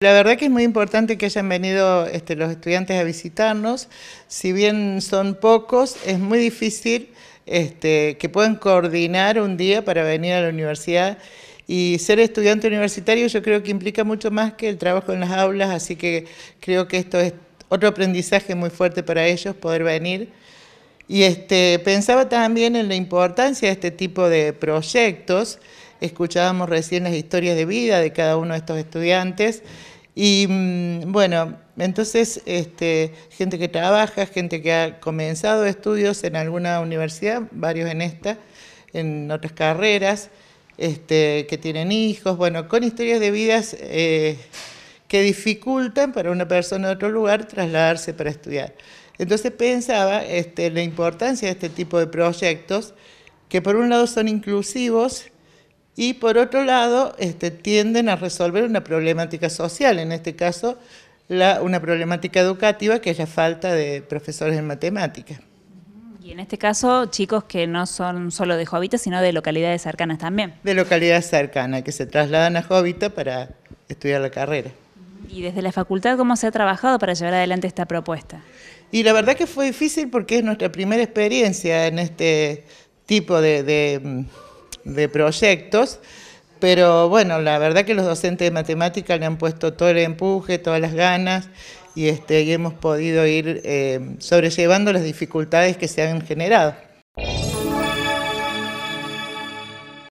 La verdad que es muy importante que hayan venido este, los estudiantes a visitarnos. Si bien son pocos, es muy difícil este, que puedan coordinar un día para venir a la universidad. Y ser estudiante universitario yo creo que implica mucho más que el trabajo en las aulas, así que creo que esto es otro aprendizaje muy fuerte para ellos, poder venir. Y este, pensaba también en la importancia de este tipo de proyectos, escuchábamos recién las historias de vida de cada uno de estos estudiantes. Y mm, bueno, entonces, este, gente que trabaja, gente que ha comenzado estudios en alguna universidad, varios en esta, en otras carreras, este, que tienen hijos, bueno, con historias de vidas eh, que dificultan para una persona de otro lugar trasladarse para estudiar. Entonces pensaba este, la importancia de este tipo de proyectos, que por un lado son inclusivos, y por otro lado este, tienden a resolver una problemática social, en este caso una problemática educativa que es la falta de profesores en matemáticas. Y en este caso, chicos que no son solo de Jovita, sino de localidades cercanas también. De localidades cercanas, que se trasladan a Jovita para estudiar la carrera. ¿Y desde la facultad cómo se ha trabajado para llevar adelante esta propuesta? Y la verdad que fue difícil porque es nuestra primera experiencia en este tipo de mm, de proyectos, pero bueno, la verdad que los docentes de matemática le han puesto todo el empuje, todas las ganas y, este, hemos podido ir eh, sobrellevando las dificultades que se han generado.